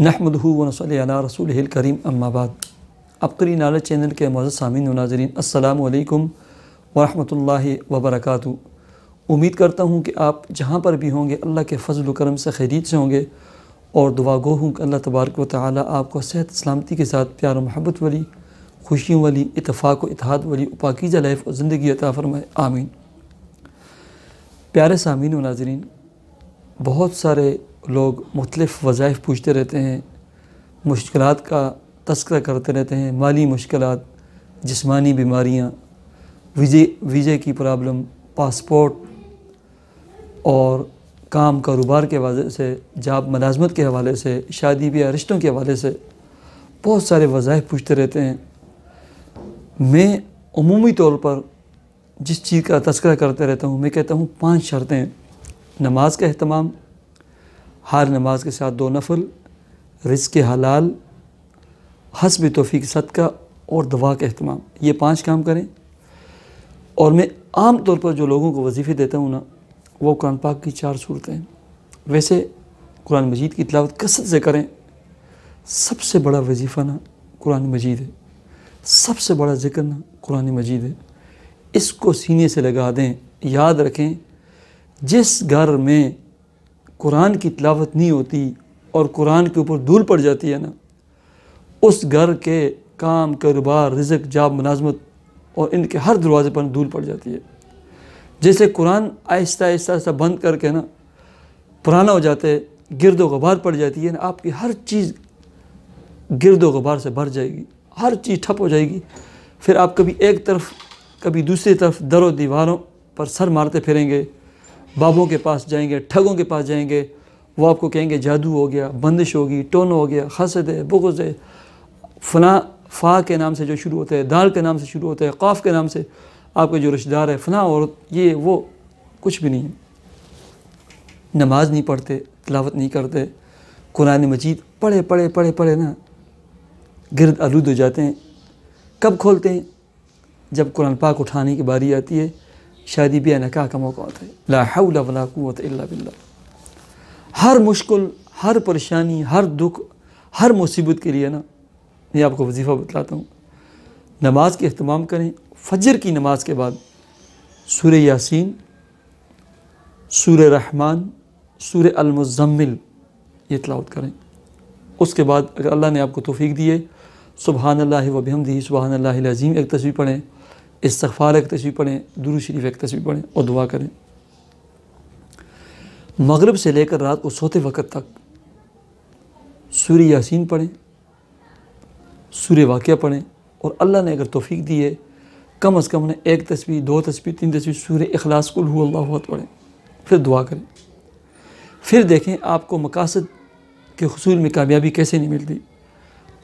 नहमदहू वनसला रसूल करीम अम्माबाद अबकरी नाले चैनल के मौजूद सामिन नाजरीन अल्लाम वरहमल वबरक उम्मीद करता हूँ कि आप जहाँ पर भी होंगे अल्लाह के फजल करम से खरीद से होंगे और दुआ गो हूँ कि अल्लाह तबारक व ताली आपको सेहत सलामती के साथ प्यार महब्बत वाली खुशियों वाली इतफ़ाक़ व इतिहाद वाली उपाकीजा लाइफ और ज़िंदगी अता फ़रमाए आमीन प्यारे सामीन नाजरीन बहुत सारे लोग मुख्तलिफ़ वज़ाइफ पूछते रहते हैं मुश्किल का तस्करा करते रहते हैं माली मुश्किल जिसमानी बीमारियाँ वीजे वीज़े की प्रॉब्लम पासपोर्ट और काम कारोबार के हवाले से जाब मलाजमत के हवाले से शादी ब्याह रिश्तों के हवाले से बहुत सारे वज़ाइफ पूछते रहते हैं मैं अमूमी तौर पर जिस चीज़ का तस्करा करते रहता हूँ मैं कहता हूँ पाँच शर्तें नमाज का अहतमाम हर नमाज के साथ दो नफल रिज़ हलाल हसब तोफ़ी सदका और दवा का अहतमाम ये पाँच काम करें और मैं आम तौर पर जो लोगों को वजीफ़े देता हूँ ना वो कुरान पाक की चार सूरतें हैं वैसे कुरान मजीद की तलावत कसरत से करें सबसे बड़ा वजीफ़ा ना कुरान मजीद है सबसे बड़ा जिक्र ना कुरान मजीद है इसको सीने से लगा दें याद रखें जिस घर में कुरान की तलावत नहीं होती और कुरान के ऊपर धूल पड़ जाती है ना उस घर के काम कारोबार रिजक जाब मुलाजमत और इनके हर दरवाजे पर धूल पड़ जाती है जैसे कुरान आहिस्ता आहिस्ता आहिस्ता बंद करके ना पुराना हो जाता है गिरद वबार पड़ जाती है ना आपकी हर चीज़ गिरद गबार से भर जाएगी हर चीज़ ठप हो जाएगी फिर आप कभी एक तरफ कभी दूसरी तरफ दरों दीवारों पर सर मारते फिरेंगे बाबों के पास जाएंगे ठगों के पास जाएंगे वो आपको कहेंगे जादू हो गया बंदिश होगी टोन हो गया हसद है बुगज़ है फ़ला फ़ा के नाम से जो शुरू होता है दाल के नाम से शुरू होता है काफ के नाम से आपका जो रिश्तेदार है फना औरत ये वो कुछ भी नहीं है नमाज नहीं पढ़ते तलावत नहीं करते कुरान मजीद पढ़े पढ़े पढ़े पढ़े ना गिरद आलूद हो जाते हैं कब खोलते हैं जब कुरान पाक उठाने की बारी आती है शादी ब्याह निकाह का मौका होता है ला हौला वला कुत बिल्ला हर मुश्किल हर परेशानी हर दुख हर मुसीबत के लिए ना मैं आपको वजीफ़ा बतलाता हूँ नमाज के अहतमाम करें फजर की नमाज के बाद सूर यासीन सूर रहमान सूर अलमुजम्मिल ये तलावत करें उसके बाद अगर अल्लाह ने आपको तोफ़ी दिए है सुबहान ला वबहमदी सुबहान लाजीम एक तस्वीर पढ़ें इस्तफ़ार एक तस्वीर पढ़ें दुरू शरीफ एक तस्वीर पढ़ें और दुआ करें मगरब से लेकर रात को सोते वक्त तक सूर यासिन पढ़ें सूर वाक़ पढ़ें और अल्लाह ने अगर तोफ़ी दी है कम अज़ कम ने एक तस्वीर दो तस्वीर तीन तस्वीर सूर अखलास को लू अल्लाह पढ़ें फिर दुआ करें फिर देखें आपको मकासद के हसूल में कामयाबी कैसे नहीं मिलती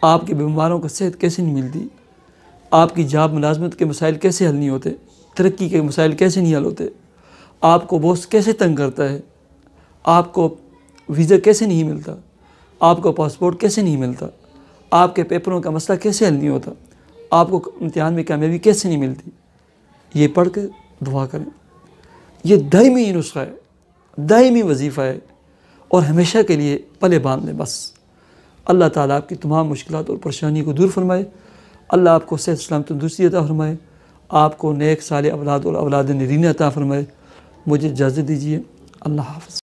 आपके बीमारों को सेहत कैसे नहीं मिलती आपकी जाब मुलाजमत के मसाइल कैसे हल नहीं होते तरक्की के मसाइल कैसे नहीं हल होते आपको बॉस कैसे तंग करता है आपको वीज़ा कैसे नहीं मिलता आपको पासपोर्ट कैसे नहीं मिलता आपके पेपरों का मसला कैसे हल नहीं होता आपको इम्तहान में कामयाबी कैसे नहीं मिलती ये पढ़ कर दुआ करें ये दायमी नुस्खा है दायमी वजीफ़ा है और हमेशा के लिए पले बांध लें बस अल्लाह ताला आपकी तमाम मुश्किल और परेशानी को दूर फरमाए अल्लाह आपको सेहत तो दूसरी अता फ़रमाए आपको नेक साल अवलाद और अवलाद नरीन अता फ़रमाए मुझे इजाज़त दीजिए अल्लाह हाफ़